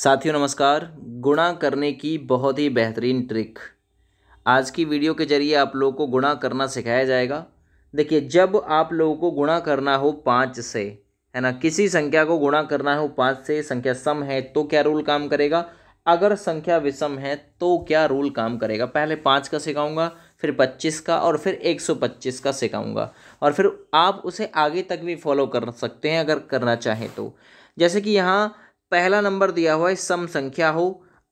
साथियों नमस्कार गुणा करने की बहुत ही बेहतरीन ट्रिक आज की वीडियो के जरिए आप लोगों को गुणा करना सिखाया जाएगा देखिए जब आप लोगों को गुणा करना हो पाँच से है ना किसी संख्या को गुणा करना हो पाँच से संख्या सम है तो क्या रूल काम करेगा अगर संख्या विषम है तो क्या रूल काम करेगा पहले पाँच का सिखाऊंगा फिर पच्चीस का और फिर एक सौ पच्चीस का सिखाऊंगा और फिर आप उसे आगे तक भी फॉलो कर सकते हैं अगर करना चाहें तो जैसे कि यहाँ पहला नंबर दिया हुआ है सम संख्या हो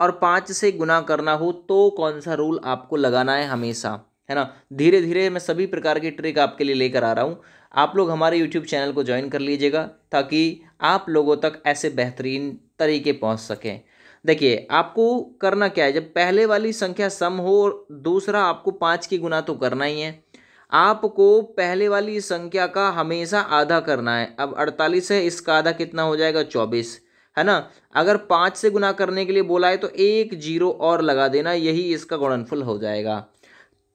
और पाँच से गुना करना हो तो कौन सा रूल आपको लगाना है हमेशा है ना धीरे धीरे मैं सभी प्रकार की ट्रिक आपके लिए लेकर आ रहा हूँ आप लोग हमारे यूट्यूब चैनल को ज्वाइन कर लीजिएगा ताकि आप लोगों तक ऐसे बेहतरीन तरीके पहुँच सकें देखिए आपको करना क्या है जब पहले वाली संख्या सम हो और दूसरा आपको पाँच की गुना तो करना ही है आपको पहले वाली संख्या का हमेशा आधा करना है अब अड़तालीस है इसका आधा कितना हो जाएगा चौबीस है ना अगर पाँच से गुना करने के लिए बोला है तो एक जीरो और लगा देना यही इसका गुणनफल हो जाएगा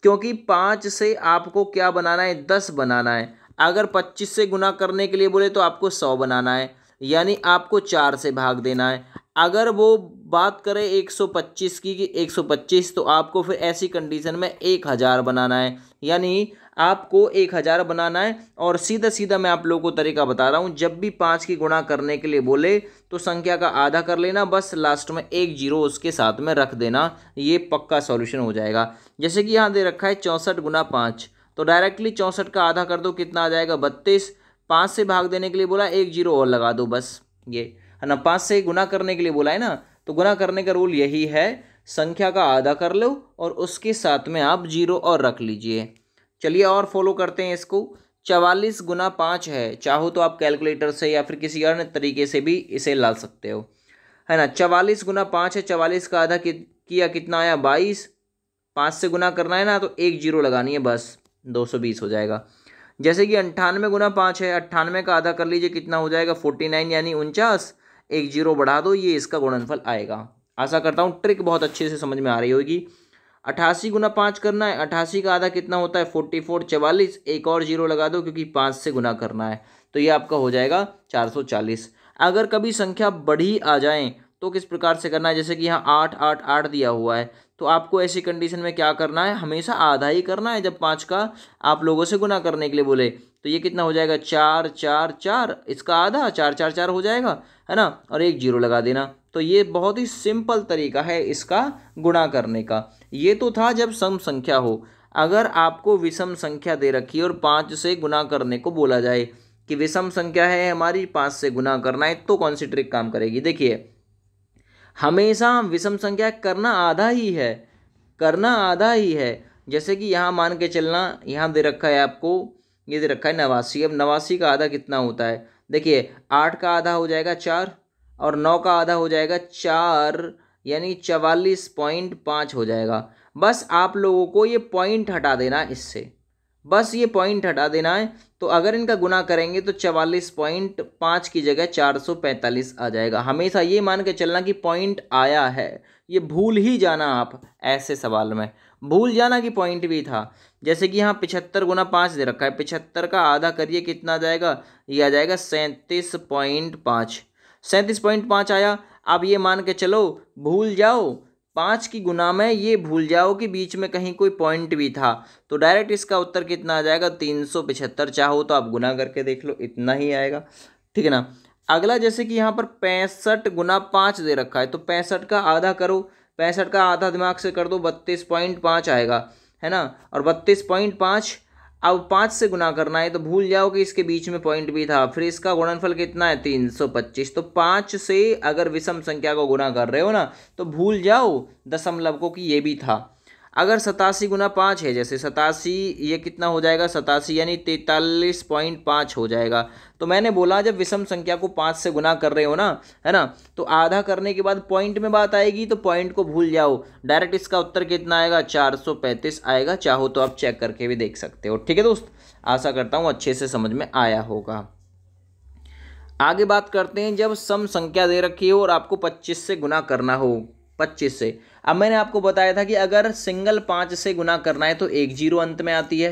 क्योंकि पाँच से आपको क्या बनाना है दस बनाना है अगर पच्चीस से गुना करने के लिए बोले तो आपको सौ बनाना है यानी आपको चार से भाग देना है अगर वो बात करें पच्चीस की कि पच्चीस तो आपको फिर ऐसी कंडीशन में एक हज़ार बनाना है यानी आपको एक हज़ार बनाना है और सीधा सीधा मैं आप लोगों को तरीका बता रहा हूँ जब भी पाँच की गुणा करने के लिए बोले तो संख्या का आधा कर लेना बस लास्ट में एक जीरो उसके साथ में रख देना ये पक्का सॉल्यूशन हो जाएगा जैसे कि यहाँ दे रखा है चौंसठ गुना पाँच तो डायरेक्टली चौंसठ का आधा कर दो कितना आ जाएगा बत्तीस पाँच से भाग देने के लिए बोला एक जीरो और लगा दो बस ये है ना पाँच से गुना करने के लिए बोला है ना तो गुना करने का रूल यही है संख्या का आधा कर लो और उसके साथ में आप जीरो और रख लीजिए चलिए और फॉलो करते हैं इसको चवालीस गुना पाँच है चाहो तो आप कैलकुलेटर से या फिर किसी अन्य तरीके से भी इसे ला सकते हो है ना चवालीस गुना पाँच है चवालीस का आधा कि, किया कितना आया बाईस पाँच से गुना करना है ना तो एक जीरो लगानी है बस दो सौ बीस हो जाएगा जैसे कि अंठानवे गुना पाँच है अट्ठानवे का आधा कर लीजिए कितना हो जाएगा फोर्टी नाइन यानी उनचास एक जीरो बढ़ा दो ये इसका गुणनफल आएगा आशा करता हूँ ट्रिक बहुत अच्छे से समझ में आ रही होगी अट्ठासी गुना पाँच करना है अट्ठासी का आधा कितना होता है फोर्टी फोर चवालीस एक और जीरो लगा दो क्योंकि पाँच से गुना करना है तो ये आपका हो जाएगा चार सौ चालीस अगर कभी संख्या बढ़ी आ जाए तो किस प्रकार से करना है जैसे कि यहाँ आठ आठ आठ दिया हुआ है तो आपको ऐसी कंडीशन में क्या करना है हमेशा आधा ही करना है जब पाँच का आप लोगों से गुना करने के लिए बोले तो ये कितना हो जाएगा चार चार चार इसका आधा चार चार चार हो जाएगा है ना और एक जीरो लगा देना तो ये बहुत ही सिंपल तरीका है इसका गुणा करने का ये तो था जब सम संख्या हो अगर आपको विषम संख्या दे रखी और पाँच से गुना करने को बोला जाए कि विषम संख्या है हमारी पाँच से गुना करना है तो कौन सी ट्रिक काम करेगी देखिए हमेशा विषम संख्या करना आधा ही है करना आधा ही है जैसे कि यहाँ मान के चलना यहाँ दे रखा है आपको ये दे रखा है नवासी अब नवासी का आधा कितना होता है देखिए आठ का आधा हो जाएगा चार और नौ का आधा हो जाएगा चार यानी चवालीस पॉइंट पाँच हो जाएगा बस आप लोगों को ये पॉइंट हटा देना इससे बस ये पॉइंट हटा देना है तो अगर इनका गुना करेंगे तो चवालीस पॉइंट पाँच की जगह चार सौ पैंतालीस आ जाएगा हमेशा ये मान के चलना कि पॉइंट आया है ये भूल ही जाना आप ऐसे सवाल में भूल जाना कि पॉइंट भी था जैसे कि यहाँ पिछहत्तर गुना पाँच दे रखा है पिछहत्तर का आधा करिए कितना आ जाएगा ये आ जाएगा सैंतीस पॉइंट पाँच सैंतीस पॉइंट पाँच आया अब ये मान के चलो भूल जाओ पाँच की गुना में ये भूल जाओ कि बीच में कहीं कोई पॉइंट भी था तो डायरेक्ट इसका उत्तर कितना आ जाएगा तीन सौ पिछहत्तर चाहो तो आप गुना करके देख लो इतना ही आएगा ठीक है ना अगला जैसे कि यहाँ पर पैंसठ गुना पाँच दे रखा है तो पैंसठ का आधा करो पैंसठ का आधा दिमाग से कर दो बत्तीस पॉइंट पाँच आएगा है ना और बत्तीस पॉइंट पाँच अब पाँच से गुना करना है तो भूल जाओ कि इसके बीच में पॉइंट भी था फिर इसका गुणनफल कितना है तीन सौ पच्चीस तो पाँच से अगर विषम संख्या को गुना कर रहे हो ना तो भूल जाओ दशमलव को कि ये भी था अगर सतासी गुना पाँच है जैसे सतासी ये कितना हो जाएगा सतासी यानी तैतालीस पॉइंट पाँच हो जाएगा तो मैंने बोला जब विषम संख्या को पाँच से गुना कर रहे हो ना है ना तो आधा करने के बाद पॉइंट में बात आएगी तो पॉइंट को भूल जाओ डायरेक्ट इसका उत्तर कितना आएगा चार सौ पैंतीस आएगा चाहो तो आप चेक करके भी देख सकते हो ठीक है दोस्त आशा करता हूँ अच्छे से समझ में आया होगा आगे बात करते हैं जब सम संख्या दे रखी हो और आपको 25 से गुना करना हो पच्चीस से अब मैंने आपको बताया था कि अगर सिंगल पाँच से गुना करना है तो एक जीरो अंत में आती है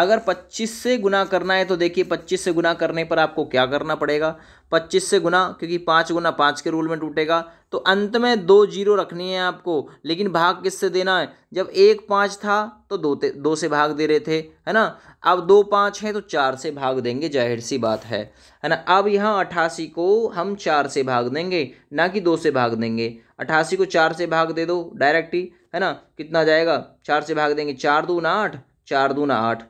अगर 25 से गुना करना है तो देखिए 25 से गुना करने पर आपको क्या करना पड़ेगा 25 से गुना क्योंकि पाँच गुना पाँच के रूल में टूटेगा तो अंत में दो जीरो रखनी है आपको लेकिन भाग किससे देना है जब एक पाँच था तो दो ते, दो से भाग दे रहे थे है ना अब दो पाँच है तो चार से भाग देंगे जाहिर सी बात है है ना अब यहाँ अट्ठासी को हम चार से भाग देंगे ना कि दो से भाग देंगे अट्ठासी को चार से भाग दे दो डायरेक्ट ही है ना कितना जाएगा चार से भाग देंगे चार दो ना आठ चार दो ना आठ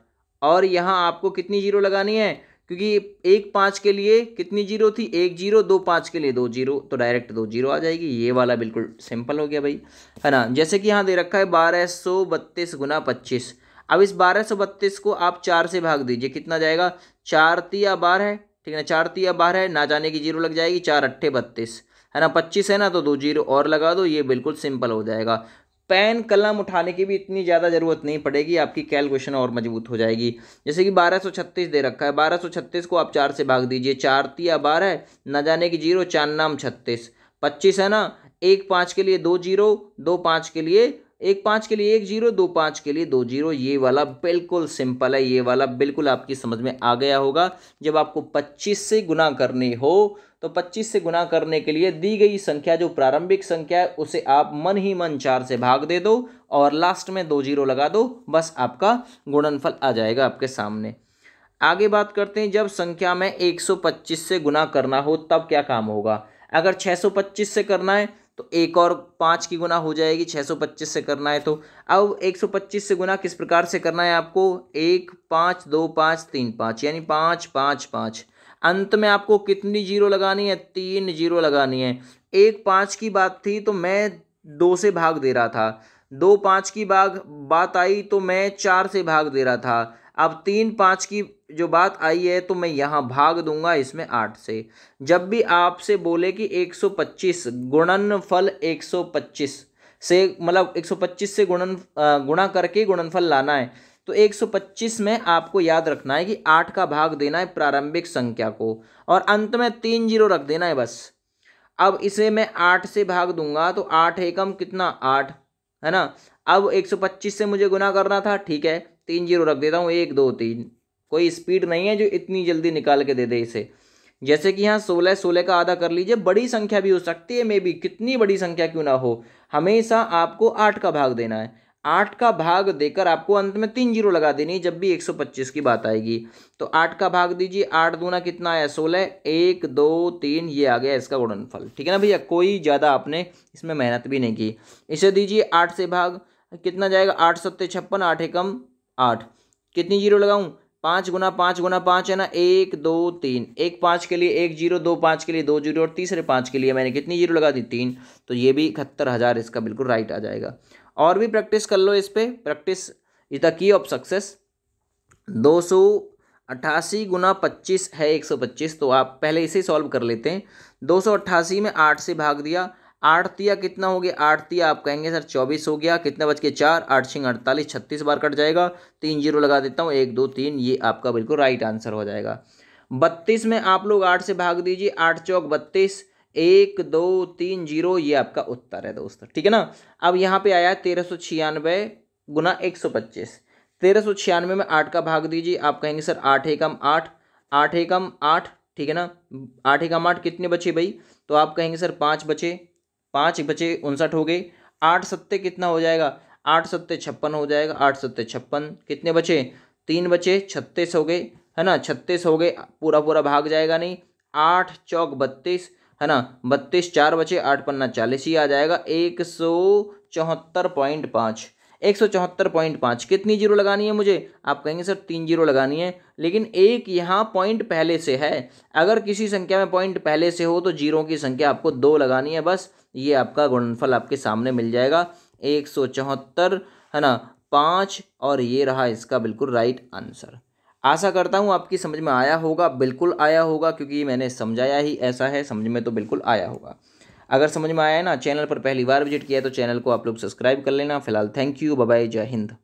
और यहाँ आपको कितनी जीरो लगानी है क्योंकि एक पाँच के लिए कितनी जीरो थी एक जीरो दो पाँच के लिए दो जीरो तो डायरेक्ट दो जीरो आ जाएगी ये वाला बिल्कुल सिंपल हो गया भाई है ना जैसे कि यहाँ दे रखा है बारह सौ बत्तीस गुना पच्चीस अब इस बारह सौ बत्तीस को आप चार से भाग दीजिए कितना जाएगा चार तिया बारह ठीक है ना चार तिया बारह ना जाने की जीरो लग जाएगी चार अट्ठे बत्तीस है ना पच्चीस है ना तो दो जीरो और लगा दो ये बिल्कुल सिंपल हो जाएगा पेन कलम उठाने की भी इतनी ज़्यादा ज़रूरत नहीं पड़ेगी आपकी कैलकुलेशन और मजबूत हो जाएगी जैसे कि 1236 दे रखा है 1236 को आप चार से भाग दीजिए चार तिया बारह न ना जाने की जीरो चार नाम छत्तीस पच्चीस है ना एक पाँच के लिए दो जीरो दो पाँच के लिए एक पाँच के लिए एक जीरो दो पाँच के लिए दो जीरो ये वाला बिल्कुल सिंपल है ये वाला बिल्कुल आपकी समझ में आ गया होगा जब आपको पच्चीस से गुना करनी हो तो 25 से गुना करने के लिए दी गई संख्या जो प्रारंभिक संख्या है उसे आप मन ही मन चार से भाग दे दो और लास्ट में दो जीरो लगा दो बस आपका गुणनफल आ जाएगा आपके सामने आगे बात करते हैं जब संख्या में 125 से गुना करना हो तब क्या काम होगा अगर 625 से करना है तो एक और पाँच की गुना हो जाएगी 625 से करना है तो अब 125 से गुना किस प्रकार से करना है आपको एक पाँच दो पाँच तीन पाँच यानी पाँच पाँच पाँच अंत में आपको कितनी जीरो लगानी है तीन जीरो लगानी है एक पाँच की बात थी तो मैं दो से भाग दे रहा था दो पाँच की भाग बात आई तो मैं चार से भाग दे रहा था अब तीन पाँच की जो बात आई है तो मैं यहाँ भाग दूंगा इसमें आठ से जब भी आपसे बोले कि 125 गुणनफल 125 से मतलब 125 से गुणन गुणा करके गुणनफल लाना है तो 125 में आपको याद रखना है कि आठ का भाग देना है प्रारंभिक संख्या को और अंत में तीन जीरो रख देना है बस अब इसे मैं आठ से भाग दूंगा तो आठ एकम कितना आठ है ना अब 125 से मुझे गुना करना था ठीक है तीन जीरो रख देता हूँ एक दो तीन कोई स्पीड नहीं है जो इतनी जल्दी निकाल के दे दे इसे जैसे कि यहाँ सोलह सोलह का आधा कर लीजिए बड़ी संख्या भी हो सकती है मे बी कितनी बड़ी संख्या क्यों ना हो हमेशा आपको आठ का भाग देना है आठ का भाग देकर आपको अंत में तीन जीरो लगा देनी है जब भी एक सौ पच्चीस की बात आएगी तो आठ का भाग दीजिए आठ दूना कितना आया सोलह एक दो तीन ये आ गया इसका गुणनफल ठीक है ना भैया कोई ज़्यादा आपने इसमें मेहनत भी नहीं की इसे दीजिए आठ से भाग कितना जाएगा आठ सत्ते छप्पन आठ एकम आठ कितनी जीरो लगाऊँ पाँच गुना पाँच गुना पाँच है ना एक दो तीन एक पाँच के लिए एक जीरो दो पाँच के लिए दो जीरो और तीसरे पाँच के लिए मैंने कितनी जीरो लगा दी तीन तो ये भी इकहत्तर हज़ार इसका बिल्कुल राइट आ जाएगा और भी प्रैक्टिस कर लो इस पर practice is the key of success दो सौ अट्ठासी गुना पच्चीस है एक सौ पच्चीस तो आप पहले इसे सॉल्व कर लेते हैं दो सौ अट्ठासी में आठ से भाग दिया आठ तिया कितना हो गया आठ तिया आप कहेंगे सर चौबीस हो गया कितने बच के चार आठ छिंग अड़तालीस छत्तीस बार कट जाएगा तीन जीरो लगा देता हूँ एक दो तीन ये आपका बिल्कुल राइट आंसर हो जाएगा बत्तीस में आप लोग आठ से भाग दीजिए आठ चौक बत्तीस एक दो तीन जीरो ये आपका उत्तर है दोस्तों ठीक है ना अब यहाँ पे आया तेरह सौ छियानवे गुना एक सौ पच्चीस तेरह सौ छियानवे में आठ का भाग दीजिए आप कहेंगे सर आठ एकम आठ आठ एकम आठ ठीक है ना आठ एकम आठ कितने बचे भाई तो आप कहेंगे सर पाँच बचे पाँच बचे उनसठ हो गए आठ सत्ते कितना हो जाएगा आठ सत्ते छप्पन हो जाएगा आठ सत्ते छप्पन कितने बचे तीन बचे छत्तीस हो गए है ना छत्तीस हो गए पूरा पूरा भाग जाएगा नहीं आठ चौक बत्तीस है ना बत्तीस चार बचे आठ पन्ना चालीस ही आ जाएगा एक सौ चौहत्तर पॉइंट पाँच एक सौ चौहत्तर पॉइंट पाँच कितनी जीरो लगानी है मुझे आप कहेंगे सर तीन जीरो लगानी है लेकिन एक यहाँ पॉइंट पहले से है अगर किसी संख्या में पॉइंट पहले से हो तो जीरो की संख्या आपको दो लगानी है बस ये आपका गुणनफल आपके सामने मिल जाएगा एक सौ चौहत्तर है ना पाँच और ये रहा इसका बिल्कुल राइट आंसर आशा करता हूँ आपकी समझ में आया होगा बिल्कुल आया होगा क्योंकि मैंने समझाया ही ऐसा है समझ में तो बिल्कुल आया होगा अगर समझ में आया ना चैनल पर पहली बार विजिट किया तो चैनल को आप लोग सब्सक्राइब कर लेना फिलहाल थैंक यू बाय जय हिंद